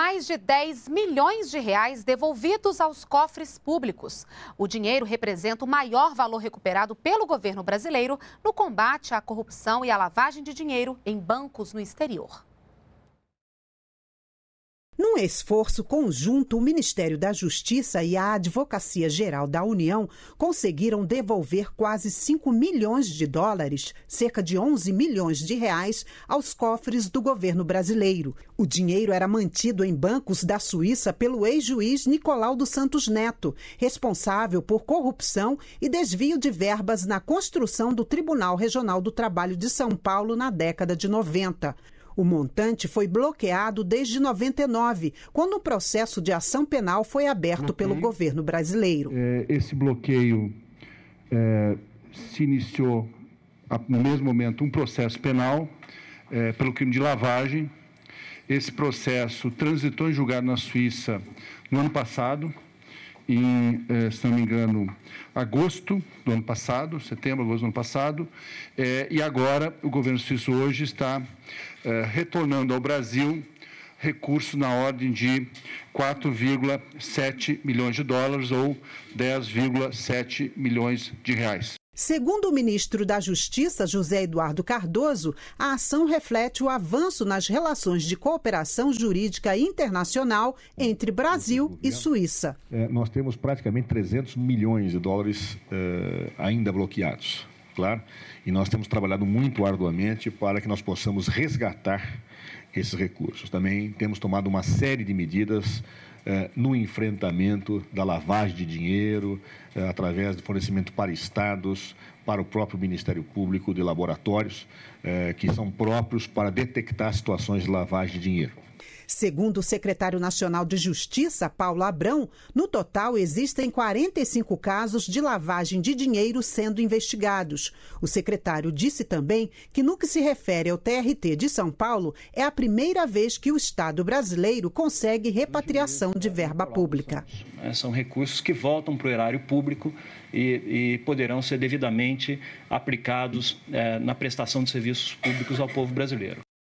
mais de 10 milhões de reais devolvidos aos cofres públicos. O dinheiro representa o maior valor recuperado pelo governo brasileiro no combate à corrupção e à lavagem de dinheiro em bancos no exterior esforço conjunto, o Ministério da Justiça e a Advocacia Geral da União conseguiram devolver quase 5 milhões de dólares, cerca de 11 milhões de reais, aos cofres do governo brasileiro. O dinheiro era mantido em bancos da Suíça pelo ex-juiz Nicolau dos Santos Neto, responsável por corrupção e desvio de verbas na construção do Tribunal Regional do Trabalho de São Paulo na década de 90. O montante foi bloqueado desde 99, quando um processo de ação penal foi aberto pelo governo brasileiro. É, esse bloqueio é, se iniciou no mesmo momento um processo penal é, pelo crime de lavagem. Esse processo transitou em julgado na Suíça no ano passado em, eh, se não me engano, agosto do ano passado, setembro, agosto do ano passado, eh, e agora o governo suíço hoje está eh, retornando ao Brasil recurso na ordem de 4,7 milhões de dólares ou 10,7 milhões de reais. Segundo o ministro da Justiça, José Eduardo Cardoso, a ação reflete o avanço nas relações de cooperação jurídica internacional entre Brasil e Suíça. É, nós temos praticamente 300 milhões de dólares eh, ainda bloqueados, claro, e nós temos trabalhado muito arduamente para que nós possamos resgatar esses recursos. Também temos tomado uma série de medidas eh, no enfrentamento da lavagem de dinheiro, eh, através do fornecimento para estados, para o próprio Ministério Público de laboratórios, eh, que são próprios para detectar situações de lavagem de dinheiro. Segundo o secretário nacional de Justiça, Paulo Abrão, no total existem 45 casos de lavagem de dinheiro sendo investigados. O secretário disse também que, no que se refere ao TRT de São Paulo, é a primeira vez que o Estado brasileiro consegue repatriação de verba pública. É, são recursos que voltam para o erário público e, e poderão ser devidamente aplicados é, na prestação de serviços públicos ao povo brasileiro.